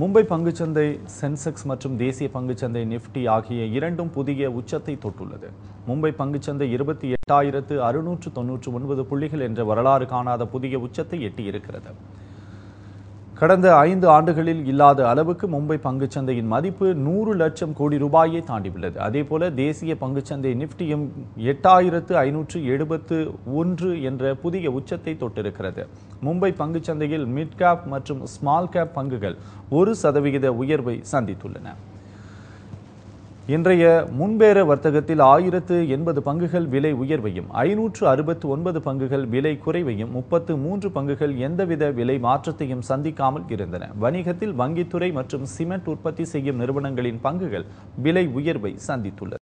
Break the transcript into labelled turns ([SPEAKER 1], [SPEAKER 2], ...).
[SPEAKER 1] மும்பை பங்குச்சந்தை சென்செக்ஸ் மற்றும் தேசிய பங்குச்சந்தை நிப்டி ஆகிய இரண்டும் புதிய உச்சத்தை தொட்டுள்ளது மும்பை பங்குச்சந்தை இருபத்தி எட்டாயிரத்து அறுநூற்று தொன்னூற்று ஒன்பது புள்ளிகள் என்ற வரலாறு காணாத புதிய உச்சத்தை எட்டியிருக்கிறது கடந்த ஐந்து ஆண்டுகளில் இல்லாத அளவுக்கு மும்பை சந்தையின் மதிப்பு நூறு லட்சம் கோடி ரூபாயை தாண்டியுள்ளது அதேபோல தேசிய பங்குச்சந்தை நிப்டியும் எட்டாயிரத்து ஐநூற்று எழுபத்து ஒன்று என்ற புதிய உச்சத்தை தொட்டிருக்கிறது மும்பை சந்தையில் மிட் கேப் மற்றும் ஸ்மால் கேப் பங்குகள் ஒரு சதவிகித உயர்வை சந்தித்துள்ளன இன்றைய முன்பேர வர்த்தகத்தில் ஆயிரத்து எண்பது பங்குகள் விலை உயர்வையும் ஐநூற்று அறுபத்து ஒன்பது பங்குகள் விலை குறைவையும் முப்பத்து மூன்று பங்குகள் எந்தவித விலை மாற்றத்தையும் சந்திக்காமல் இருந்தன வணிகத்தில் வங்கித்துறை மற்றும் சிமெண்ட் உற்பத்தி செய்யும் நிறுவனங்களின் பங்குகள் விலை உயர்வை சந்தித்துள்ளது